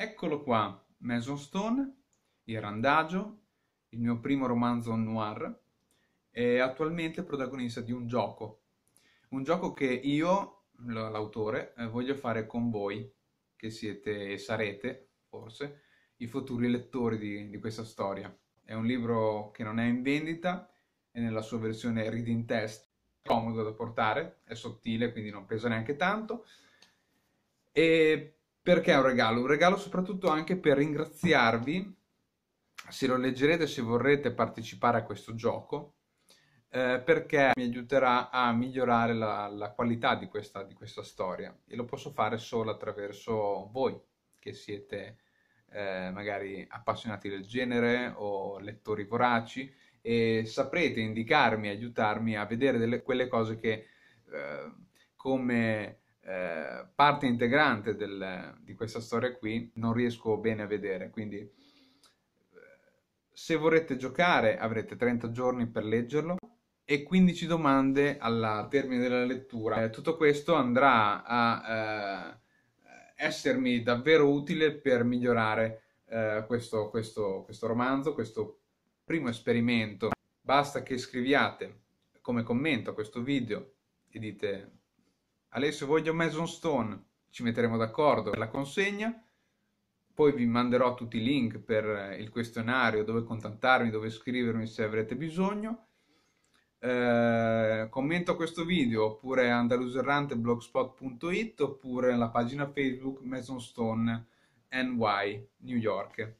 Eccolo qua, Mason Stone, Il randagio, il mio primo romanzo noir, è attualmente protagonista di un gioco. Un gioco che io, l'autore, eh, voglio fare con voi, che siete e sarete, forse, i futuri lettori di, di questa storia. È un libro che non è in vendita, è nella sua versione reading test, comodo da portare, è sottile, quindi non pesa neanche tanto, e perché è un regalo? Un regalo soprattutto anche per ringraziarvi, se lo leggerete, se vorrete partecipare a questo gioco, eh, perché mi aiuterà a migliorare la, la qualità di questa, di questa, storia e lo posso fare solo attraverso voi che siete eh, magari appassionati del genere o lettori voraci e saprete indicarmi, aiutarmi a vedere delle, quelle cose che eh, come eh, parte integrante del, di questa storia qui non riesco bene a vedere, quindi eh, se vorrete giocare avrete 30 giorni per leggerlo e 15 domande alla termine della lettura. Eh, tutto questo andrà a eh, essermi davvero utile per migliorare eh, questo, questo, questo romanzo, questo primo esperimento. Basta che scriviate come commento a questo video e dite Alessio voglio Mason Stone, ci metteremo d'accordo per la consegna, poi vi manderò tutti i link per eh, il questionario, dove contattarmi, dove scrivermi se avrete bisogno. Eh, commento questo video oppure andaluserrante.blogspot.it oppure la pagina Facebook Mason Stone NY New York.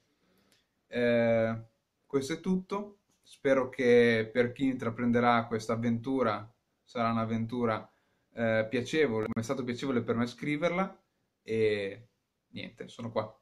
Eh, questo è tutto. Spero che per chi intraprenderà questa avventura sarà un'avventura eh, piacevole, come è stato piacevole per me scriverla e niente, sono qua.